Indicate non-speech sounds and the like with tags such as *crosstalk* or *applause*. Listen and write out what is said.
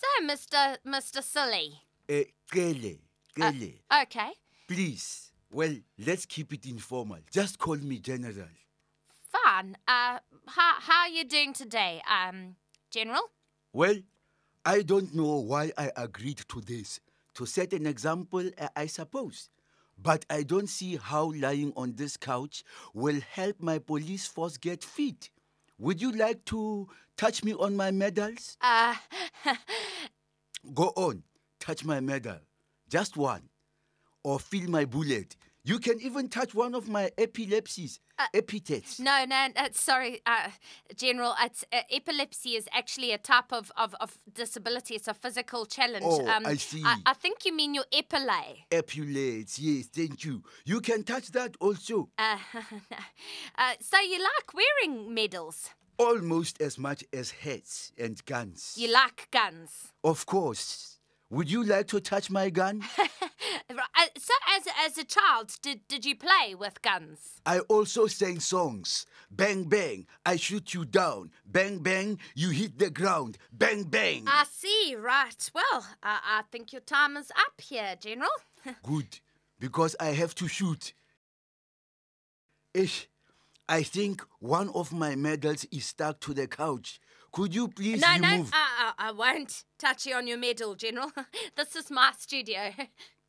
So, Mr. Mr. Sully. Eh, uh, Kelly, Kelly. Uh, okay. Please. Well, let's keep it informal. Just call me General. Fun. Uh, how, how are you doing today, um, General? Well, I don't know why I agreed to this. To set an example, uh, I suppose. But I don't see how lying on this couch will help my police force get fit. Would you like to touch me on my medals? Uh, *laughs* go on, touch my medal, just one, or feel my bullet. You can even touch one of my epilepsies, uh, epithets. No, no, no uh, sorry, uh, General. Uh, epilepsy is actually a type of, of, of, disability. It's a physical challenge. Oh, um, I see. I, I, think you mean your epilate. Epilate, yes, thank you. You can touch that also. Uh, *laughs* uh, so you like wearing medals? almost as much as heads and guns. You like guns? Of course. Would you like to touch my gun? *laughs* Uh, so, as, as a child, did, did you play with guns? I also sang songs. Bang, bang, I shoot you down. Bang, bang, you hit the ground. Bang, bang. I see, right. Well, I, I think your time is up here, General. *laughs* Good, because I have to shoot. I think one of my medals is stuck to the couch. Could you please no, remove? No, no, I, I won't touch you on your medal, General. *laughs* this is my studio. *laughs*